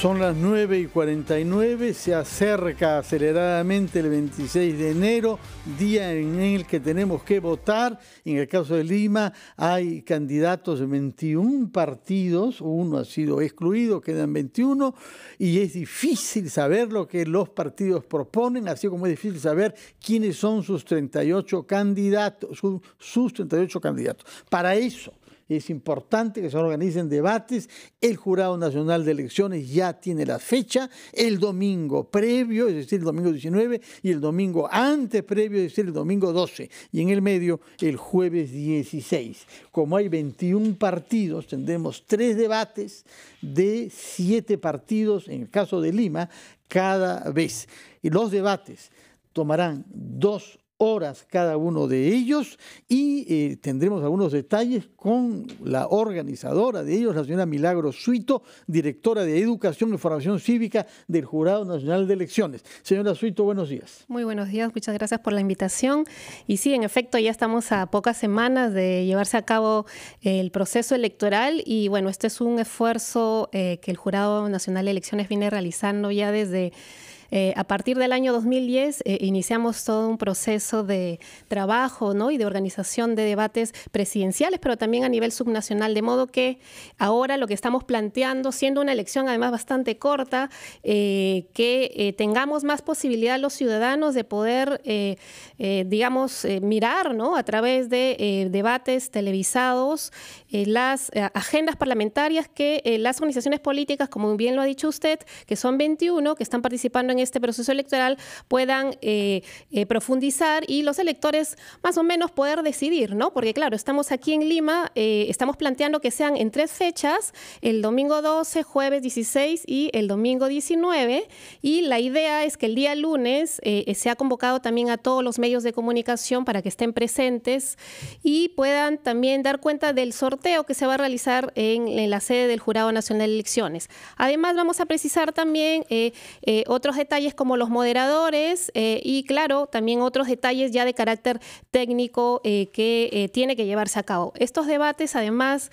Son las 9 y 49, se acerca aceleradamente el 26 de enero, día en el que tenemos que votar. En el caso de Lima hay candidatos de 21 partidos, uno ha sido excluido, quedan 21, y es difícil saber lo que los partidos proponen, así como es difícil saber quiénes son sus 38 candidatos, sus, 38 candidatos. Para eso es importante que se organicen debates. El Jurado Nacional de Elecciones ya tiene la fecha, el domingo previo, es decir, el domingo 19, y el domingo antes previo, es decir, el domingo 12, y en el medio el jueves 16. Como hay 21 partidos, tendremos tres debates de siete partidos, en el caso de Lima, cada vez. Y los debates tomarán dos horas cada uno de ellos y eh, tendremos algunos detalles con la organizadora de ellos, la señora Milagro Suito, directora de Educación y Formación Cívica del Jurado Nacional de Elecciones. Señora Suito, buenos días. Muy buenos días, muchas gracias por la invitación. Y sí, en efecto, ya estamos a pocas semanas de llevarse a cabo eh, el proceso electoral y bueno, este es un esfuerzo eh, que el Jurado Nacional de Elecciones viene realizando ya desde eh, a partir del año 2010 eh, iniciamos todo un proceso de trabajo y de organización de debates presidenciales, pero también a nivel subnacional, de modo que ahora lo que estamos planteando, siendo una elección además bastante corta, eh, que tengamos más posibilidad los ciudadanos de poder, digamos, mirar ¿no? a través de debates televisados las agendas parlamentarias que las organizaciones políticas, como bien lo ha dicho usted, que son 21, que están participando en este proceso electoral puedan eh, eh, profundizar y los electores más o menos poder decidir, ¿no? Porque claro, estamos aquí en Lima, eh, estamos planteando que sean en tres fechas, el domingo 12, jueves 16 y el domingo 19, y la idea es que el día lunes se ha convocado también a todos los medios de comunicación para que estén presentes y puedan también dar cuenta del sorteo que se va a realizar en, en la sede del Jurado Nacional de Elecciones. Además, vamos a precisar también otros detalles detalles como los moderadores eh, y claro, también otros detalles ya de carácter técnico eh, que eh, tiene que llevarse a cabo. Estos debates, además,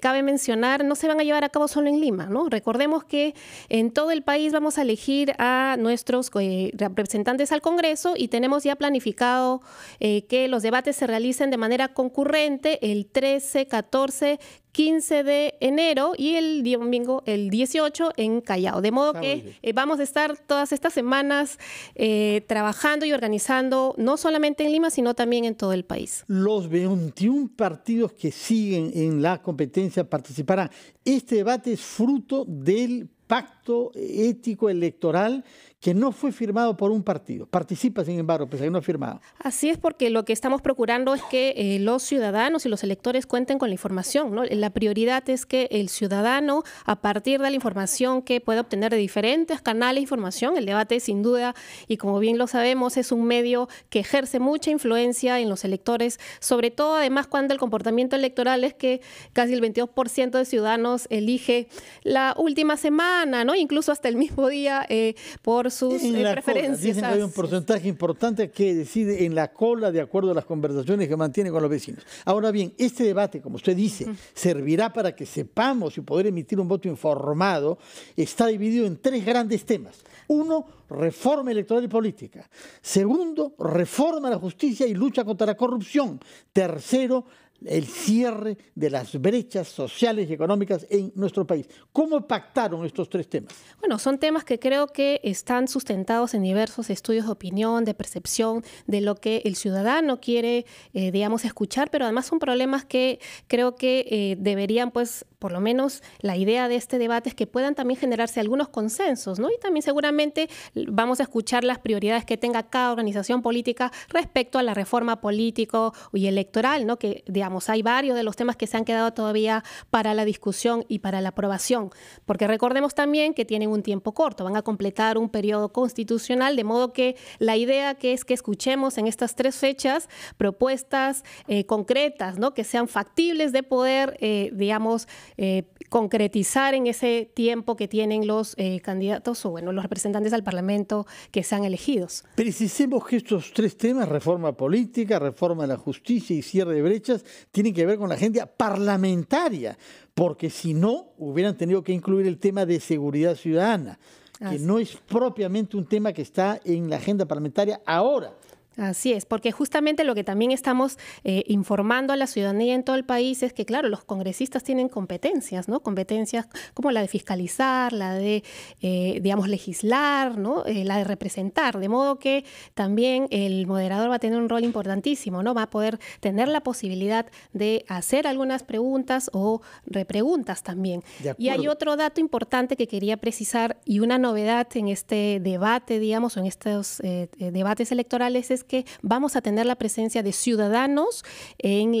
cabe mencionar, no se van a llevar a cabo solo en Lima, ¿no? Recordemos que en todo el país vamos a elegir a nuestros representantes al Congreso y tenemos ya planificado que los debates se realicen de manera concurrente el 13, 14, 15 de enero y el domingo el 18 en Callao. De modo ah, que eh, vamos a estar todas estas semanas eh, trabajando y organizando no solamente en Lima, sino también en todo el país. Los 21 partidos que siguen en la competencia participarán. Este debate es fruto del pacto ético electoral que no fue firmado por un partido. Participa, sin embargo, pues a no ha firmado. Así es, porque lo que estamos procurando es que eh, los ciudadanos y los electores cuenten con la información. ¿no? La prioridad es que el ciudadano, a partir de la información que puede obtener de diferentes canales de información, el debate sin duda, y como bien lo sabemos, es un medio que ejerce mucha influencia en los electores, sobre todo además cuando el comportamiento electoral es que casi el 22% de ciudadanos elige la última semana, ¿no? Incluso hasta el mismo día eh, por sus eh, preferencias. Dicen que hay un porcentaje importante que decide en la cola de acuerdo a las conversaciones que mantiene con los vecinos. Ahora bien, este debate, como usted dice, servirá para que sepamos y poder emitir un voto informado, está dividido en tres grandes temas. Uno, reforma electoral y política. Segundo, reforma a la justicia y lucha contra la corrupción. Tercero, el cierre de las brechas sociales y económicas en nuestro país. ¿Cómo pactaron estos tres temas? Bueno, son temas que creo que están sustentados en diversos estudios de opinión, de percepción, de lo que el ciudadano quiere, eh, digamos, escuchar, pero además son problemas que creo que eh, deberían, pues, por lo menos la idea de este debate es que puedan también generarse algunos consensos, ¿no? Y también seguramente vamos a escuchar las prioridades que tenga cada organización política respecto a la reforma político y electoral, ¿no? Que, digamos, hay varios de los temas que se han quedado todavía para la discusión y para la aprobación, porque recordemos también que tienen un tiempo corto, van a completar un periodo constitucional, de modo que la idea que es que escuchemos en estas tres fechas propuestas eh, concretas, ¿no? que sean factibles de poder, eh, digamos, eh, concretizar en ese tiempo que tienen los candidatos o bueno, los representantes al Parlamento que sean elegidos. Precisemos que estos tres temas, reforma política, reforma de la justicia y cierre de brechas, tienen que ver con la agenda parlamentaria, porque si no, hubieran tenido que incluir el tema de seguridad ciudadana, que no es propiamente un tema que está en la agenda parlamentaria ahora. Así es, porque justamente lo que también estamos eh, informando a la ciudadanía en todo el país es que, claro, los congresistas tienen competencias, ¿no? Competencias como la de fiscalizar, la de, eh, digamos, legislar, ¿no? Eh, la de representar, de modo que también el moderador va a tener un rol importantísimo, ¿no? Va a poder tener la posibilidad de hacer algunas preguntas o repreguntas también. Y hay otro dato importante que quería precisar y una novedad en este debate, digamos, o en estos debates electorales es que vamos a tener la presencia de ciudadanos en,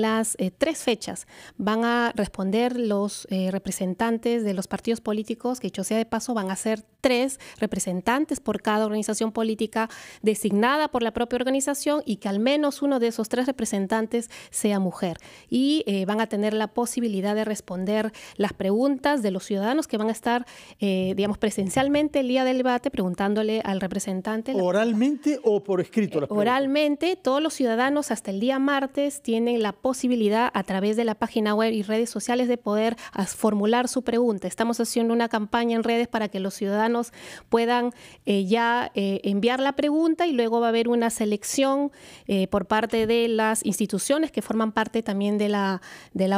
las eh, tres fechas. Van a responder los eh, representantes de los partidos políticos, que dicho sea de paso, van a ser tres representantes por cada organización política designada por la propia organización y que al menos uno de esos tres representantes sea mujer. Y eh, van a tener la posibilidad de responder las preguntas de los ciudadanos que van a estar, digamos, presencialmente el día del debate preguntándole al representante. ¿Oralmente o por escrito? Oralmente, todos los ciudadanos hasta el día martes tienen la posibilidad a través de la página web y redes sociales de poder ah, formular su pregunta. Estamos haciendo una campaña en redes para que los ciudadanos puedan eh, ya eh, enviar la pregunta y luego va a haber una selección eh, por parte de las instituciones que forman parte también de la,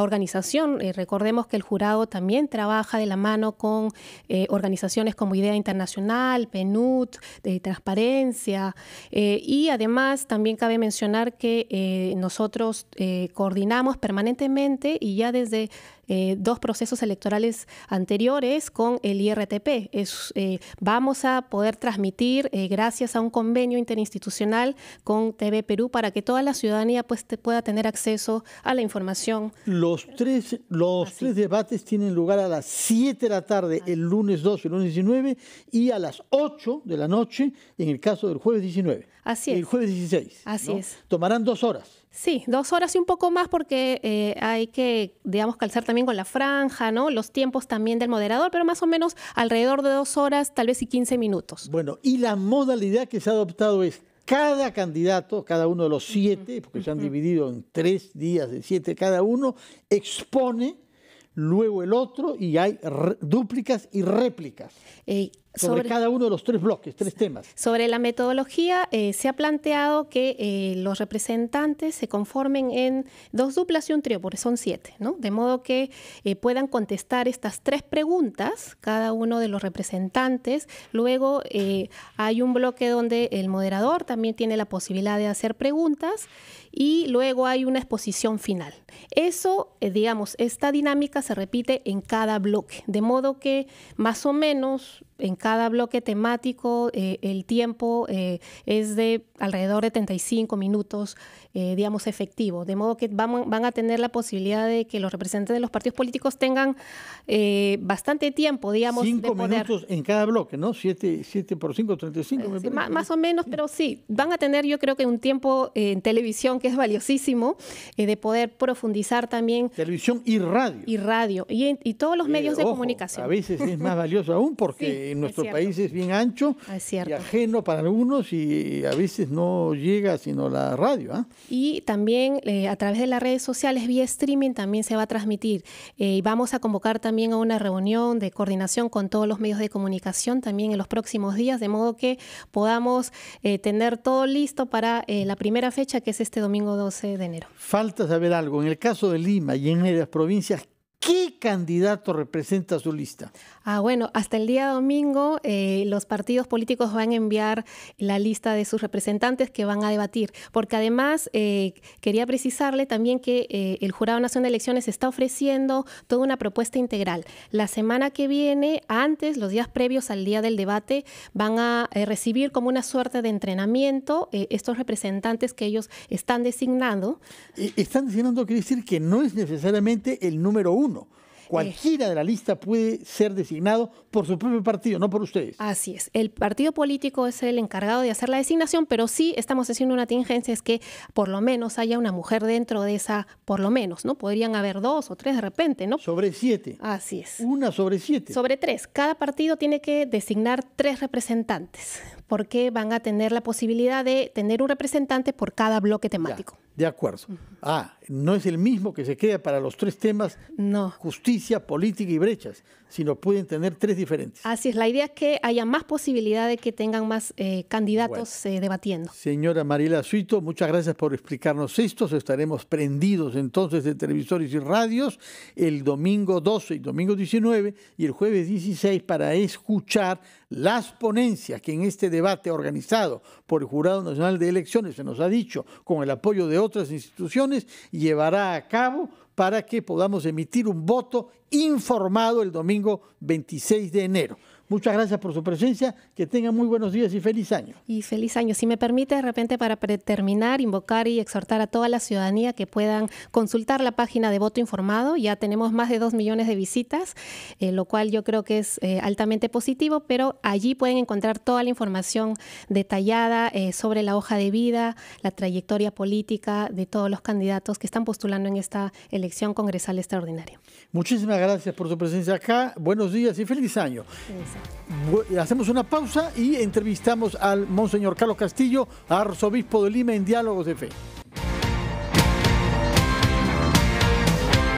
organización. recordemos que el jurado también trabaja de la mano con organizaciones como Idea Internacional, PNUD, Transparencia y y además también cabe mencionar que eh, nosotros eh, coordinamos permanentemente y ya desde eh, dos procesos electorales anteriores con el IRTP. Eh, vamos a poder transmitir, eh, gracias a un convenio interinstitucional con TV Perú, para que toda la ciudadanía pues, pueda tener acceso a la información. Los tres, los tres debates tienen lugar a las 7 de la tarde, el lunes 12, el lunes 19, y a las 8 de la noche, en el caso del jueves 19. Así es. El jueves 16. Así es. Tomarán dos horas. Sí, dos horas y un poco más porque eh, hay que, digamos, calzar también con la franja, ¿no? Los tiempos también del moderador, pero más o menos alrededor de dos horas, tal vez y 15 minutos. Bueno, y la modalidad que se ha adoptado es cada candidato, cada uno de los siete, porque se han dividido en tres días de siete cada uno, expone luego el otro y hay dúplicas y réplicas. Eh, sobre, cada uno de los tres bloques, tres temas. Sobre la metodología, eh, se ha planteado que eh, los representantes se conformen en dos duplas y un trío, porque son siete, ¿no? De modo que eh, puedan contestar estas tres preguntas, cada uno de los representantes. Luego hay un bloque donde el moderador también tiene la posibilidad de hacer preguntas y luego hay una exposición final. Eso, digamos, esta dinámica se repite en cada bloque, de modo que más o menos en cada bloque temático eh, el tiempo eh, es de alrededor de 35 minutos, eh, digamos, efectivo. De modo que van, van, a tener la posibilidad de que los representantes de los partidos políticos tengan bastante tiempo, digamos, de poder... minutos en cada bloque, ¿no? 7 por 5, 35. más, o menos, pero sí, van a tener yo creo que un tiempo en televisión que es valiosísimo de poder profundizar también. Televisión y radio. Y radio, y, todos los medios de comunicación. A veces es más valioso aún porque... Eh, en nuestro país es bien ancho y ajeno para algunos y a veces no llega sino la radio. ¿ah? Y también eh, a través de las redes sociales, vía streaming, también se va a transmitir. Eh, vamos a convocar también a una reunión de coordinación con todos los medios de comunicación también en los próximos días, de modo que podamos tener todo listo para la primera fecha, que es este domingo 12 de enero. Falta saber algo. En el caso de Lima y en las provincias, ¿Qué candidato representa su lista? Ah, bueno, hasta el día domingo eh, los partidos políticos van a enviar la lista de sus representantes que van a debatir, porque además eh, quería precisarle también que eh, el Jurado Nacional de Elecciones está ofreciendo toda una propuesta integral. La semana que viene, antes, los días previos al día del debate, van a recibir como una suerte de entrenamiento estos representantes que ellos están designando. Están designando quiere decir que no es necesariamente el número uno. Cualquiera de la lista puede ser designado por su propio partido, no por ustedes. Así es. El partido político es el encargado de hacer la designación, pero sí estamos haciendo una tingencia, es que por lo menos haya una mujer dentro de esa, por lo menos, ¿no? Podrían haber dos o tres de repente, ¿no? Sobre siete. Así es. Una sobre siete. Sobre tres. Cada partido tiene que designar tres representantes, porque van a tener la posibilidad de tener un representante por cada bloque temático. De acuerdo. Ah, no es el mismo que se queda para los tres temas. Justicia, política y brechas sino pueden tener tres diferentes. Así es, la idea es que haya más posibilidad de que tengan más eh, candidatos eh, debatiendo. Señora Mariela Suito, muchas gracias por explicarnos esto. Estaremos prendidos entonces de televisores y radios el domingo 12 y domingo 19 y el jueves 16 para escuchar las ponencias que en este debate organizado por el Jurado Nacional de Elecciones, se nos ha dicho, con el apoyo de otras instituciones, llevará a cabo para que podamos emitir un voto informado el domingo 26 de enero. Muchas gracias por su presencia, que tengan muy buenos días y feliz año. Y feliz año. Si me permite, de repente, para terminar, invocar y exhortar a toda la ciudadanía que puedan consultar la página de voto informado. Ya tenemos más de dos millones de visitas, eh, lo cual yo creo que es eh, altamente positivo, pero allí pueden encontrar toda la información detallada eh, sobre la hoja de vida, la trayectoria política de todos los candidatos que están postulando en esta elección congresal extraordinaria. Muchísimas gracias por su presencia acá. Buenos días y feliz año hacemos una pausa y entrevistamos al Monseñor Carlos Castillo, arzobispo de Lima en Diálogos de Fe.